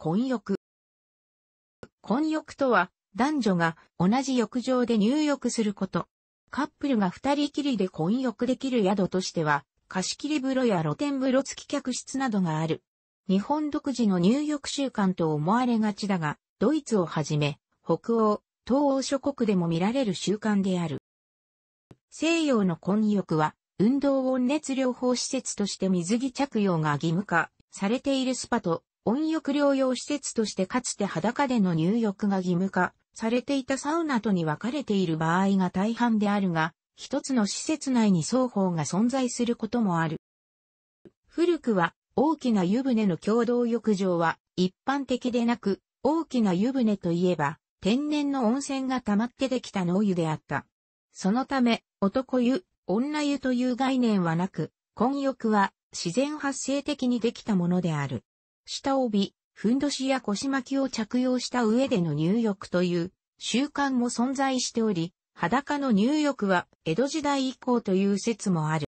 混浴。混浴とは、男女が同じ浴場で入浴すること。カップルが二人きりで混浴できる宿としては、貸し切り風呂や露天風呂付き客室などがある。日本独自の入浴習慣と思われがちだが、ドイツをはじめ、北欧、東欧諸国でも見られる習慣である。西洋の混浴は、運動温熱療法施設として水着着用が義務化されているスパと温浴療養施設としてかつて裸での入浴が義務化されていたサウナとに分かれている場合が大半であるが、一つの施設内に双方が存在することもある。古くは大きな湯船の共同浴場は一般的でなく、大きな湯船といえば天然の温泉が溜まってできた農湯であった。そのため、男湯、女湯という概念はなく、混浴は自然発生的にできたものである。下帯、ふんどしや腰巻きを着用した上での入浴という習慣も存在しており、裸の入浴は江戸時代以降という説もある。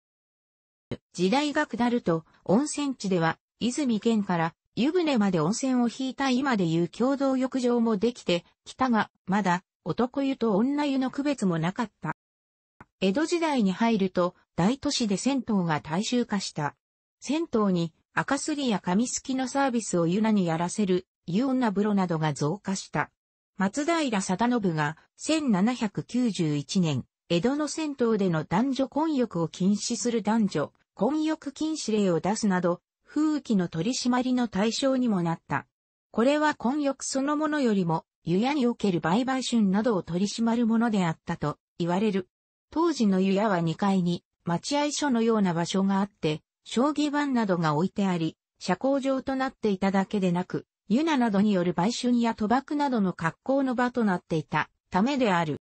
時代が下ると、温泉地では、泉県から湯船まで温泉を引いた今でいう共同浴場もできて、北が、まだ、男湯と女湯の区別もなかった。江戸時代に入ると、大都市で銭湯が大衆化した。銭湯に赤すりや紙すきのサービスをユナにやらせる、ユーナブ風呂などが増加した。松平貞信が1791年、江戸の銭湯での男女混浴を禁止する男女、混浴禁止令を出すなど、風紀の取り締まりの対象にもなった。これは混浴そのものよりも、湯屋における売買春などを取り締まるものであったと言われる。当時の湯屋は2階に待合所のような場所があって、将棋盤などが置いてあり、社交場となっていただけでなく、ユナなどによる売春や賭博などの格好の場となっていたためである。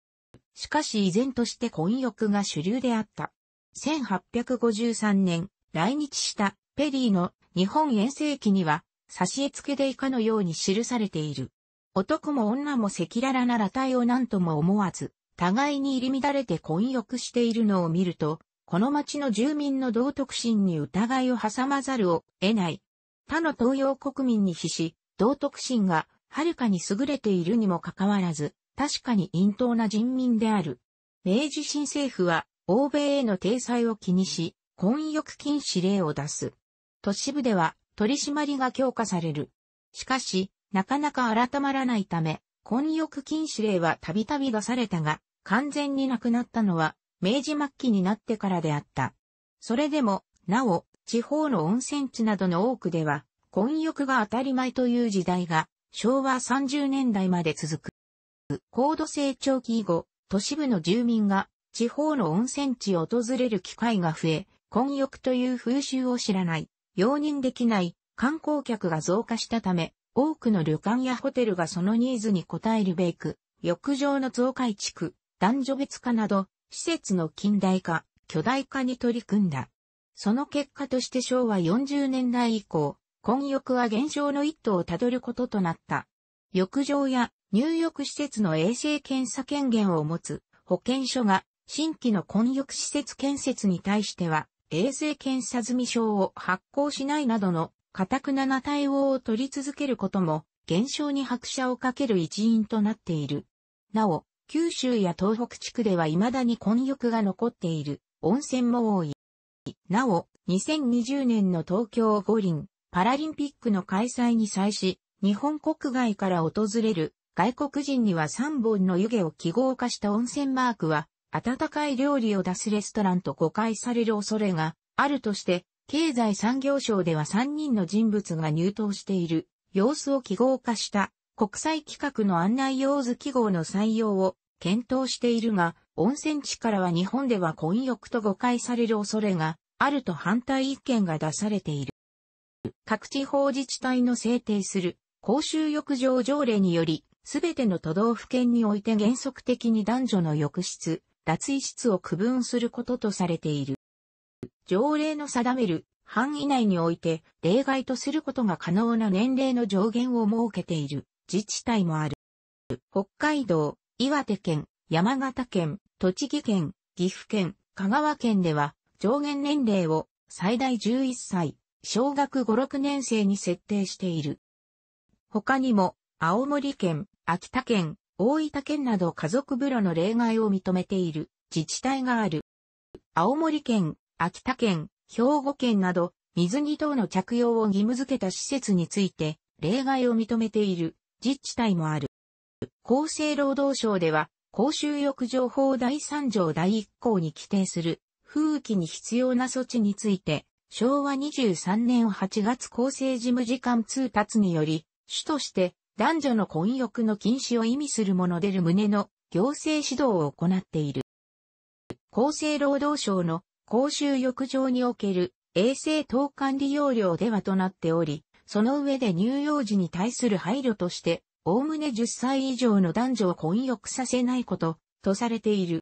しかし依然として混浴が主流であった。1853年、来日したペリーの日本遠征記には、差し絵付けで以下のように記されている。男も女も赤裸々な裸体を何とも思わず、互いに入り乱れて混浴しているのを見ると、この町の住民の道徳心に疑いを挟まざるを得ない。他の東洋国民に比し、道徳心がはるかに優れているにもかかわらず、確かに陰頭な人民である。明治新政府は、欧米への体裁を気にし、婚欲禁止令を出す。都市部では、取り締まりが強化される。しかし、なかなか改まらないため、婚欲禁止令はたびたび出されたが、完全になくなったのは明治末期になってからであった。それでも、なお、地方の温泉地などの多くでは、混浴が当たり前という時代が、昭和30年代まで続く。高度成長期以後、都市部の住民が地方の温泉地を訪れる機会が増え、混浴という風習を知らない、容認できない観光客が増加したため、多くの旅館やホテルがそのニーズに応えるべく、浴場の増改築、男女別化など、施設の近代化、巨大化に取り組んだ。その結果として昭和40年代以降、混浴は減少の一途をたどることとなった。浴場や入浴施設の衛生検査権限を持つ保健所が新規の混浴施設建設に対しては衛生検査済証を発行しないなどの堅くなな対応を取り続けることも減少に拍車をかける一因となっている。なお、九州や東北地区では未だに混浴が残っている温泉も多い。なお、2020年の東京五輪パラリンピックの開催に際し、日本国外から訪れる外国人には3本の湯気を記号化した温泉マークは、温かい料理を出すレストランと誤解される恐れがあるとして、経済産業省では3人の人物が入党している様子を記号化した国際規格の案内用図記号の採用を検討しているが、温泉地からは日本では混浴と誤解される恐れがあると反対意見が出されている。各地方自治体の制定する公衆浴場条例により、すべての都道府県において原則的に男女の浴室、脱衣室を区分することとされている。条例の定める範囲内において例外とすることが可能な年齢の上限を設けている。自治体もある。北海道、岩手県、山形県、栃木県、岐阜県、香川県では上限年齢を最大11歳、小学5、6年生に設定している。他にも、青森県、秋田県、大分県など家族風呂の例外を認めている自治体がある。青森県、秋田県、兵庫県など水着等の着用を義務付けた施設について例外を認めている自治体もある。厚生労働省では、公衆浴場法第3条第1項に規定する、風紀に必要な措置について、昭和23年8月厚生事務次官通達により、主として男女の混浴の禁止を意味するものでる旨の行政指導を行っている。厚生労働省の公衆浴場における衛生等管理要領ではとなっており、その上で乳幼児に対する配慮として、おおむね10歳以上の男女を混浴させないこと、とされている。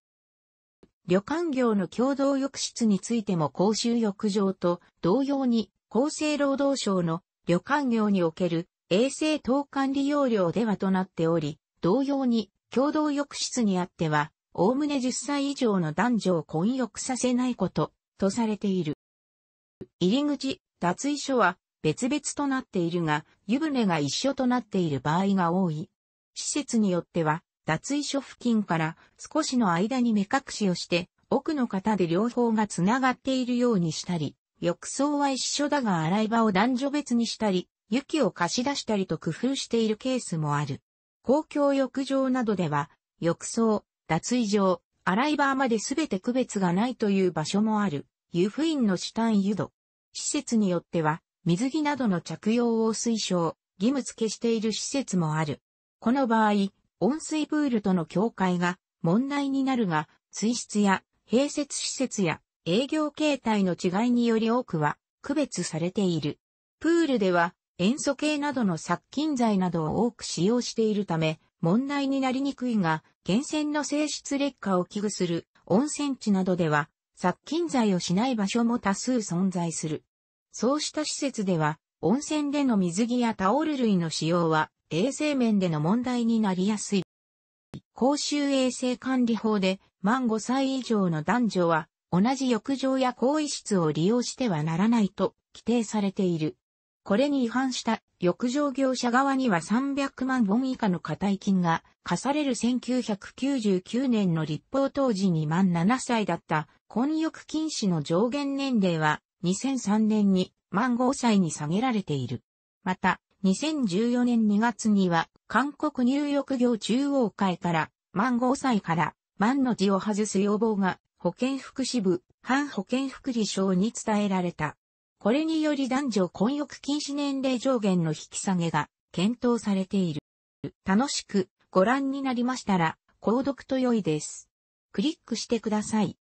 旅館業の共同浴室についても公衆浴場と同様に厚生労働省の旅館業における衛生等管理要領ではとなっており、同様に共同浴室にあっては、おおむね10歳以上の男女を混浴させないこと、とされている。入り口、脱衣所は別々となっているが、湯船が一緒となっている場合が多い。施設によっては、脱衣所付近から少しの間に目隠しをして、奥の方で両方が繋がっているようにしたり、浴槽は一緒だが洗い場を男女別にしたり、雪を貸し出したりと工夫しているケースもある。公共浴場などでは、浴槽、脱衣場、洗い場まで全て区別がないという場所もある、湯布院の主体湯度。施設によっては、水着などの着用を推奨、義務付けしている施設もある。この場合、温水プールとの境界が問題になるが、水質や併設施設や営業形態の違いにより多くは区別されている。プールでは塩素系などの殺菌剤などを多く使用しているため問題になりにくいが、源泉の性質劣化を危惧する温泉地などでは殺菌剤をしない場所も多数存在する。そうした施設では、温泉での水着やタオル類の使用は衛生面での問題になりやすい。公衆衛生管理法で満5歳以上の男女は同じ浴場や更衣室を利用してはならないと規定されている。これに違反した浴場業者側には300万本以下の課題金が課される1999年の立法当時に満7歳だった混浴禁止の上限年齢は2003年に万号祭に下げられている。また、2014年2月には、韓国入浴業中央会から、万号祭から、万の字を外す要望が、保健福祉部、反保健福利省に伝えられた。これにより男女混浴禁止年齢上限の引き下げが検討されている。楽しくご覧になりましたら、購読と良いです。クリックしてください。